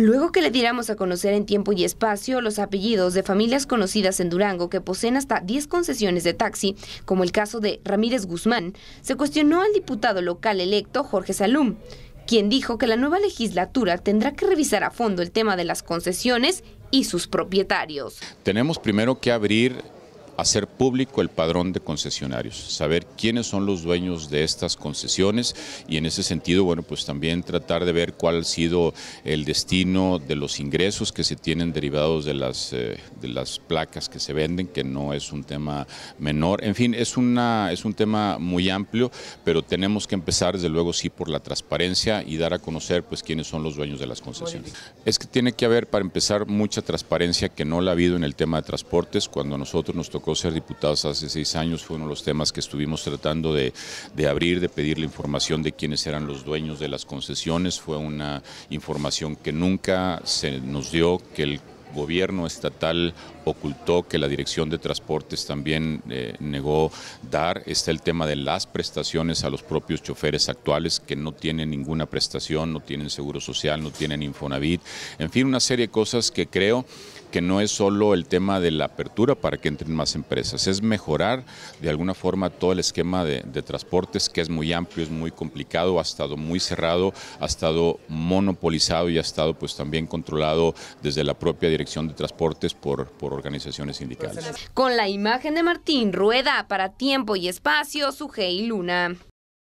Luego que le diéramos a conocer en tiempo y espacio los apellidos de familias conocidas en Durango que poseen hasta 10 concesiones de taxi, como el caso de Ramírez Guzmán, se cuestionó al diputado local electo Jorge Salum, quien dijo que la nueva legislatura tendrá que revisar a fondo el tema de las concesiones y sus propietarios. Tenemos primero que abrir hacer público el padrón de concesionarios, saber quiénes son los dueños de estas concesiones y en ese sentido, bueno, pues también tratar de ver cuál ha sido el destino de los ingresos que se tienen derivados de las, eh, de las placas que se venden, que no es un tema menor. En fin, es, una, es un tema muy amplio, pero tenemos que empezar desde luego sí por la transparencia y dar a conocer pues quiénes son los dueños de las concesiones. Es que tiene que haber para empezar mucha transparencia que no la ha habido en el tema de transportes cuando nosotros nos tocó ser diputados hace seis años, fue uno de los temas que estuvimos tratando de, abrir, de pedir la información de quiénes eran los dueños de las concesiones, fue una información que nunca se nos dio, que el gobierno estatal ocultó, que la Dirección de Transportes también eh, negó dar. Está el tema de las prestaciones a los propios choferes actuales que no tienen ninguna prestación, no tienen seguro social, no tienen Infonavit. En fin, una serie de cosas que creo que no es solo el tema de la apertura para que entren más empresas, es mejorar de alguna forma todo el esquema de, transportes que es muy amplio, es muy complicado, ha estado muy cerrado, ha estado monopolizado y ha estado pues también controlado desde la propia Dirección de Transportes por, por organizaciones sindicales. Con la imagen de Martín Rueda para Tiempo y Espacio, Sujei Luna.